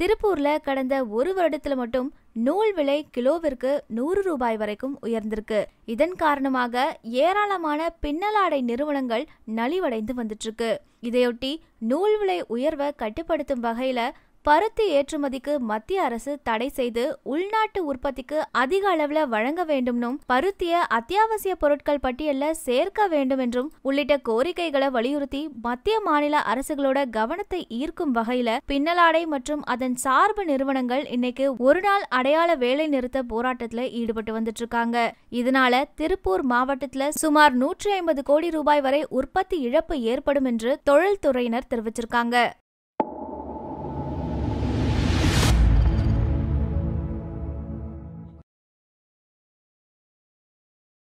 திருப்பூர்ல கடந்த ஒரு வருடத்துல மட்டும் நூல் விலை கிலோவிற்கு நூறு ரூபாய் வரைக்கும் உயர்ந்திருக்கு இதன் காரணமாக ஏராளமான பின்னலாடை நிறுவனங்கள் நலிவடைந்து வந்துட்டு இருக்கு இதையொட்டி நூல் விலை உயர்வை கட்டுப்படுத்தும் வகையில பருத்தி ஏற்றுமதிக்கு மத்திய அரசு தடை செய்து உள்நாட்டு உற்பத்திக்கு அதிக அளவில் வழங்க வேண்டும்னும் பருத்திய அத்தியாவசிய பொருட்கள் பட்டியலில் சேர்க்க வேண்டும் என்றும் உள்ளிட்ட கோரிக்கைகளை வலியுறுத்தி மத்திய மாநில அரசுகளோட கவனத்தை ஈர்க்கும் வகையில பின்னலாடை மற்றும் அதன் சார்பு நிறுவனங்கள் இன்னைக்கு ஒரு நாள் அடையாள வேலை நிறுத்த போராட்டத்தில் ஈடுபட்டு வந்துட்டு இருக்காங்க இதனால திருப்பூர் மாவட்டத்தில் சுமார் நூற்றி ஐம்பது கோடி ரூபாய் வரை உற்பத்தி இழப்பு ஏற்படும் என்று தொழில்துறையினர் தெரிவிச்சிருக்காங்க